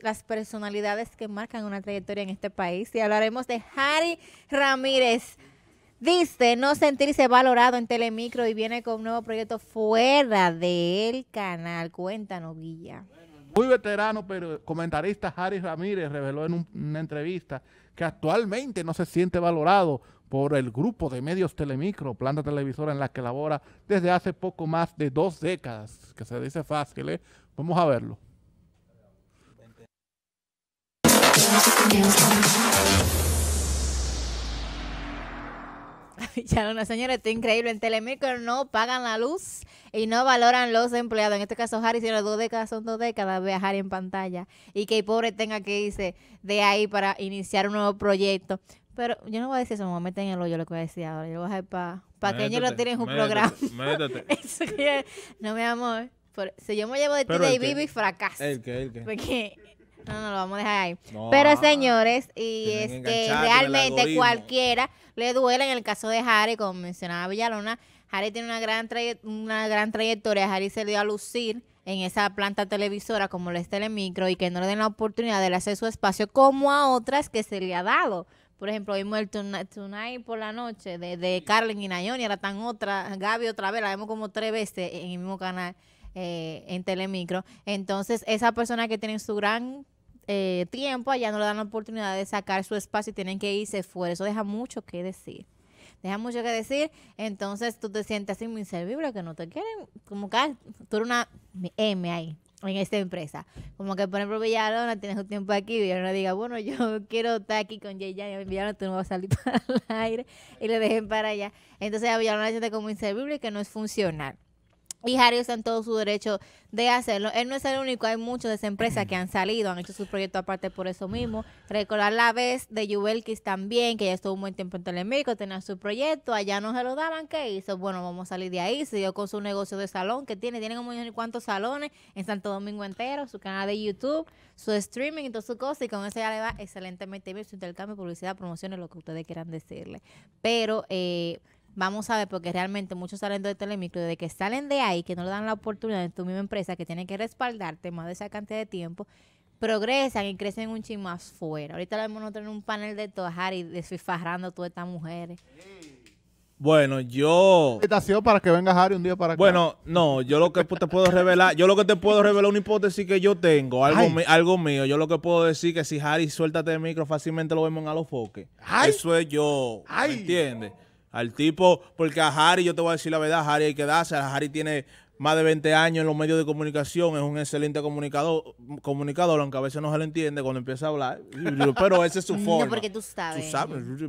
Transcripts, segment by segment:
las personalidades que marcan una trayectoria en este país y hablaremos de Harry Ramírez. Dice no sentirse valorado en Telemicro y viene con un nuevo proyecto fuera del canal. Cuéntanos, Guilla. Muy veterano, pero comentarista Harry Ramírez reveló en una entrevista que actualmente no se siente valorado por el grupo de medios Telemicro, planta televisora en la que labora desde hace poco más de dos décadas, que se dice fácil, ¿eh? Vamos a verlo. Una señora, está increíble. En Telemicro no pagan la luz y no valoran los empleados. En este caso, Harry no dos décadas, son dos décadas viajar en pantalla. Y que el pobre tenga que irse de ahí para iniciar un nuevo proyecto. Pero yo no voy a decir eso, me voy a meter en el hoyo lo que voy a decir ahora. Yo voy a hacer para que ellos lo tienen un programa. no, mi amor. si yo me llevo de ti, y fracaso. ¿El no, no, lo vamos a dejar ahí. Pero señores, y este, realmente cualquiera le duele en el caso de Harry, como mencionaba Villalona, Harry tiene una gran, una gran trayectoria, Harry se dio a lucir en esa planta televisora como la Telemicro y que no le den la oportunidad de hacer su espacio como a otras que se le ha dado. Por ejemplo, vimos el Tonight por la noche de, de Carlin y Nayoni, era tan otra, Gaby otra vez, la vemos como tres veces en el mismo canal eh, en Telemicro. Entonces, esa persona que tiene su gran eh, tiempo, allá no le dan la oportunidad de sacar su espacio y tienen que irse fuera. Eso deja mucho que decir. Deja mucho que decir. Entonces tú te sientes así muy inservible, que no te quieren. Como que tú eres una M ahí en esta empresa. Como que, por ejemplo, Villalona, tienes un tiempo aquí, Villalona diga, bueno, yo quiero estar aquí con Jay y Villalona, tú no vas a salir para el aire, y le dejen para allá. Entonces a Villalona se siente como inservible y que no es funcional. Y Harry en todo su derecho de hacerlo. Él no es el único, hay muchos de esas empresas que han salido, han hecho su proyectos aparte por eso mismo. Recordar la vez de Jubelkis también, que ya estuvo un buen tiempo en Telemérico, tenía su proyecto, allá no se lo daban, ¿qué hizo? Bueno, vamos a salir de ahí, Se dio con su negocio de salón que tiene, tiene como unos cuantos salones en Santo Domingo entero, su canal de YouTube, su streaming y todas sus cosas, y con eso ya le va excelentemente bien su intercambio, publicidad, promociones, lo que ustedes quieran decirle. Pero, eh, vamos a ver, porque realmente muchos salen de Telemicro, de que salen de ahí, que no le dan la oportunidad en tu misma empresa, que tienen que respaldarte más de esa cantidad de tiempo, progresan y crecen un chin más fuera. Ahorita lo vemos nosotros en un panel de Tojar Harry, desfifarrando a todas estas mujeres. Bueno, yo. Invitación para que venga Harry un día para acá. Bueno, no, yo lo que te puedo revelar, yo lo que te puedo revelar una hipótesis que yo tengo, algo, algo mío. Yo lo que puedo decir que si Harry suéltate de micro, fácilmente lo vemos en Alofoque. Eso es yo. ¿Me entiendes? Al tipo, porque a Harry, yo te voy a decir la verdad, Harry hay que darse, a Harry tiene más de 20 años en los medios de comunicación, es un excelente comunicador, comunicador aunque a veces no se le entiende cuando empieza a hablar. Pero esa es su forma.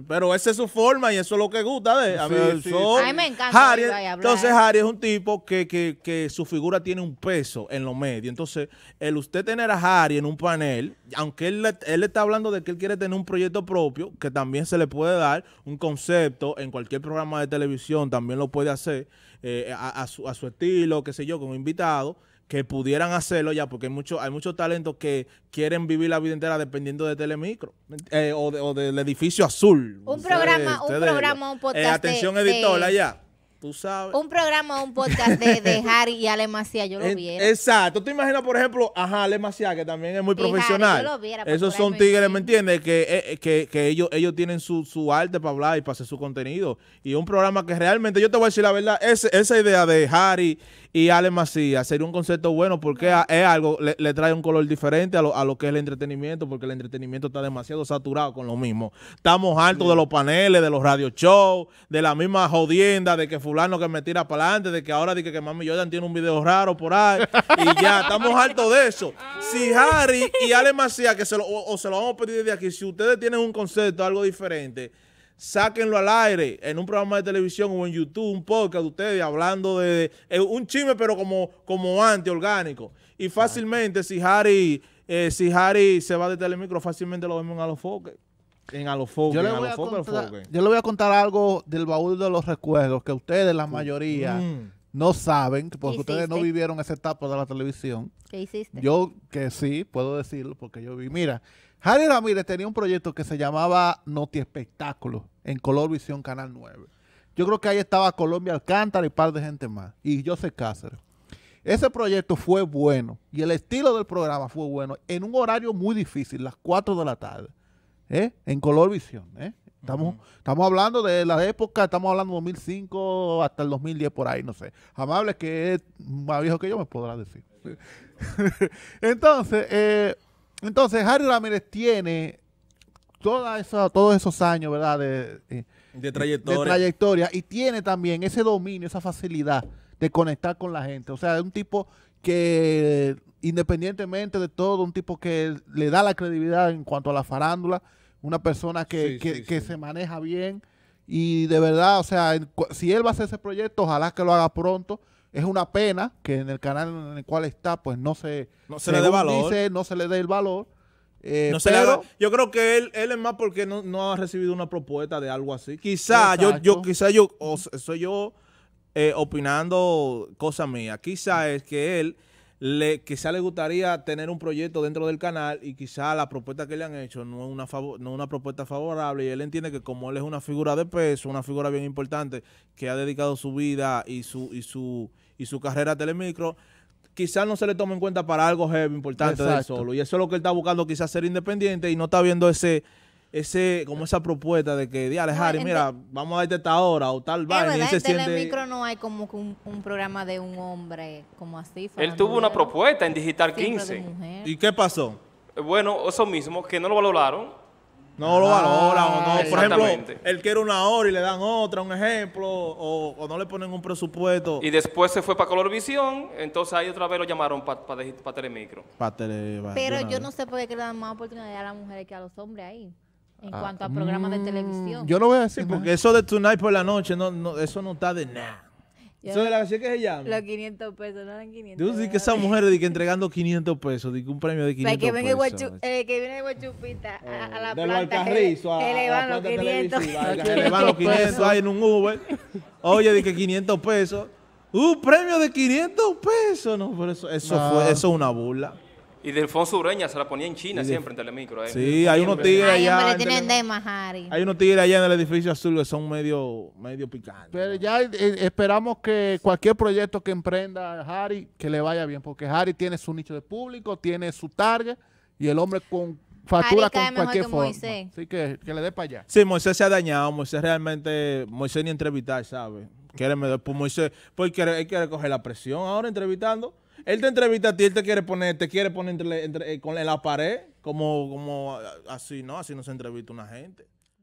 Pero esa es su forma y eso es lo que gusta de a a mí me encanta. entonces, Harry es un tipo que, que, que, su figura tiene un peso en los medios. Entonces, el usted tener a Harry en un panel, aunque él, él está hablando de que él quiere tener un proyecto propio, que también se le puede dar un concepto en cualquier programa de televisión, también lo puede hacer. Eh, a, su, a, su, estilo, qué sé yo, como invitado, que pudieran hacerlo ya, porque hay muchos hay mucho talentos que quieren vivir la vida entera dependiendo de Telemicro eh, o, del edificio azul. Un programa, un programa, un eh, podcast. atención, editora ya Tú sabes. Un programa, un podcast de, Harry y Ale yo lo viera. Exacto. ¿Tú imaginas, por ejemplo, ajá, Ale que también es muy profesional? yo lo viera, Esos son tigres, ¿me, entiendes? Que, eh, eh, que, que, ellos, ellos tienen su, su, arte para hablar y para hacer su contenido. Y un programa que realmente, yo te voy a decir la verdad, esa idea de Harry y Ale Macías. Sería un concepto bueno porque es algo, le, trae un color diferente a lo, a lo, que es el entretenimiento, porque el entretenimiento está demasiado saturado con lo mismo. Estamos hartos de los paneles, de los radio shows, de la misma jodienda, de que fulano que me tira para adelante, de que ahora dice que, que Mami Jordan tiene un video raro por ahí. y ya, estamos hartos de eso. Si Harry y Ale Macías, que se lo, o se lo vamos a pedir desde aquí, si ustedes tienen un concepto, algo diferente, sáquenlo al aire en un programa de televisión o en YouTube, un podcast de ustedes hablando de, eh, un chisme, pero como, como anti orgánico. Y fácilmente, si Harry, eh, si Harry se va de Telemicro, fácilmente lo vemos en Alofoque. En en a los yo le voy a contar algo del baúl de los recuerdos que ustedes, la mm. mayoría, mm. no saben, porque ustedes no vivieron esa etapa de la televisión. ¿Qué hiciste? Yo que sí, puedo decirlo, porque yo vi, mira, Harry Ramírez tenía un proyecto que se llamaba Noti Espectáculo en Color Visión Canal 9. Yo creo que ahí estaba Colombia Alcántara y un par de gente más. Y José Cáceres. Ese proyecto fue bueno y el estilo del programa fue bueno en un horario muy difícil, las 4 de la tarde, ¿eh? en Color Visión. ¿eh? Estamos, estamos hablando de la época, estamos hablando de 2005 hasta el 2010 por ahí, no sé. Amable que es más viejo que yo me podrá decir. Entonces, eh, entonces, Harry Ramírez tiene toda todos esos años, ¿verdad? Eh, de, trayectoria. trayectoria. Y tiene también ese dominio, esa facilidad de conectar con la gente. O sea, es un tipo que, independientemente de todo, un tipo que le da la credibilidad en cuanto a la farándula, una persona que, que, se maneja bien. Y de verdad, o sea, si él va a hacer ese proyecto, ojalá que lo haga pronto es una pena que en el canal en el cual está, pues no se, no se le dé valor. no se le dé el valor. Eh, yo creo que él, él es más porque no, ha recibido una propuesta de algo así. Quizá yo, yo, quizá yo, soy yo eh, opinando cosa mía. Quizá es que él le, quizá le gustaría tener un proyecto dentro del canal y quizá la propuesta que le han hecho no es una no una propuesta favorable y él entiende que como él es una figura de peso, una figura bien importante que ha dedicado su vida y su y su y su carrera a Telemicro, quizás no se le tome en cuenta para algo importante de él solo y eso es lo que él está buscando, quizás ser independiente y no está viendo ese ese como esa propuesta de que, Díaz Harry, mira, vamos a darte esta hora o tal vaina. y se siente... micro no hay como un, programa de un hombre como así. Él tuvo una propuesta en Digital 15. ¿Y qué pasó? Eh, bueno, eso mismo, que no lo valoraron. No lo valoraron No. Por él quiere una hora y le dan otra, un ejemplo, o, no le ponen un presupuesto. Y después se fue para Colorvisión, entonces ahí otra vez lo llamaron para Telemicro. Pero yo no sé por qué le dan más oportunidad a las mujeres que a los hombres ahí. En ah, cuanto a programas de mm, televisión. Yo no voy a decir porque eso de Tonight por la noche, no, no eso no está de nada. ¿Eso de la canción que se llama? Los 500 pesos, no eran 500. Tú dices que esa mujer de que entregando 500 pesos, de que un premio de 500 pues que pesos. Eh, que viene Guachupita eh, a, la eh, de planta. Alcarriz, que, a, le van los 500. Que le van los 500 ahí en un Uber. Oye, de que 500 pesos. Un premio de 500 pesos. No, pero eso, eso, Fue, ah. eso es una burla. Y Delfonso Ureña se la ponía en China siempre en Telemicro. Sí, hay unos tigres allá. hay unos tigres allá en el edificio azul que son medio, medio picantes. Pero ya eh, esperamos que cualquier proyecto que emprenda Harry, que le vaya bien, porque Harry tiene su nicho de público, tiene su target y el hombre con factura con cualquier que forma. Así que, le dé para allá. Sí, Moisés se ha dañado. Moisés realmente, Moisés ni entrevistar, ¿sabes? Quiere, pues Moisés, porque él quiere coger la presión ahora entrevistando. Él te entrevista a ti, él te quiere poner, te quiere poner entre, entre, eh, en la pared, como, como así, ¿no? Así no se entrevista una gente.